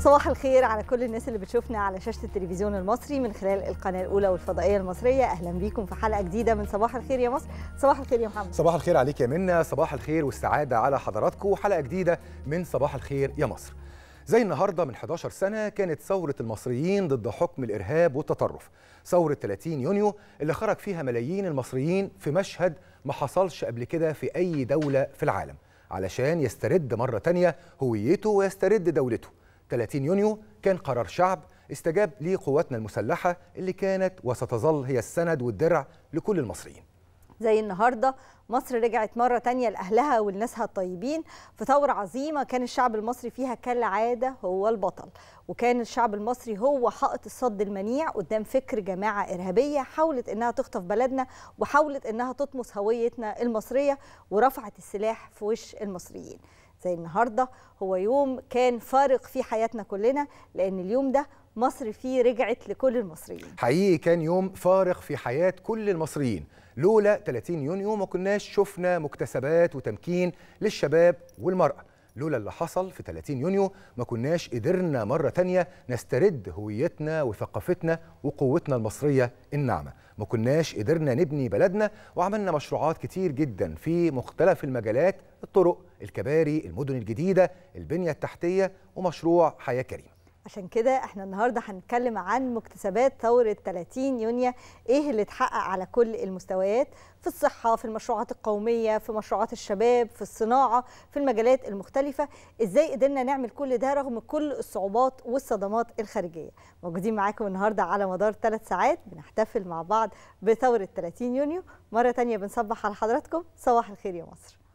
صباح الخير على كل الناس اللي بتشوفنا على شاشه التلفزيون المصري من خلال القناه الاولى والفضائيه المصريه اهلا بيكم في حلقه جديده من صباح الخير يا مصر صباح الخير يا محمد صباح الخير عليك يا منى صباح الخير والسعاده على حضراتكم وحلقه جديده من صباح الخير يا مصر زي النهارده من 11 سنه كانت ثوره المصريين ضد حكم الارهاب والتطرف ثوره 30 يونيو اللي خرج فيها ملايين المصريين في مشهد ما حصلش قبل كده في اي دوله في العالم علشان يسترد مره تانيه هويته ويسترد دولته 30 يونيو كان قرار شعب استجاب لقواتنا المسلحة اللي كانت وستظل هي السند والدرع لكل المصريين زي النهاردة مصر رجعت مرة تانية لأهلها ولناسها الطيبين في ثورة عظيمة كان الشعب المصري فيها كالعادة هو البطل وكان الشعب المصري هو حائط الصد المنيع قدام فكر جماعة إرهابية حاولت إنها تخطف بلدنا وحاولت إنها تطمس هويتنا المصرية ورفعت السلاح في وش المصريين زي النهارده هو يوم كان فارق في حياتنا كلنا لان اليوم ده مصر فيه رجعت لكل المصريين حقيقي كان يوم فارق في حياة كل المصريين لولا 30 يونيو ما كناش شفنا مكتسبات وتمكين للشباب والمرأة لولا اللي حصل في 30 يونيو ما كناش قدرنا مرة تانية نسترد هويتنا وثقافتنا وقوتنا المصرية الناعمة ما كناش قدرنا نبني بلدنا وعملنا مشروعات كتير جدا في مختلف المجالات الطرق الكباري المدن الجديدة البنية التحتية ومشروع حياة كريمة عشان كده احنا النهارده هنتكلم عن مكتسبات ثوره 30 يونيو ايه اللي اتحقق على كل المستويات في الصحه في المشروعات القوميه في مشروعات الشباب في الصناعه في المجالات المختلفه ازاي قدرنا نعمل كل ده رغم كل الصعوبات والصدمات الخارجيه موجودين معاكم النهارده على مدار ثلاث ساعات بنحتفل مع بعض بثوره 30 يونيو مره ثانيه بنصبح على حضراتكم صباح الخير يا مصر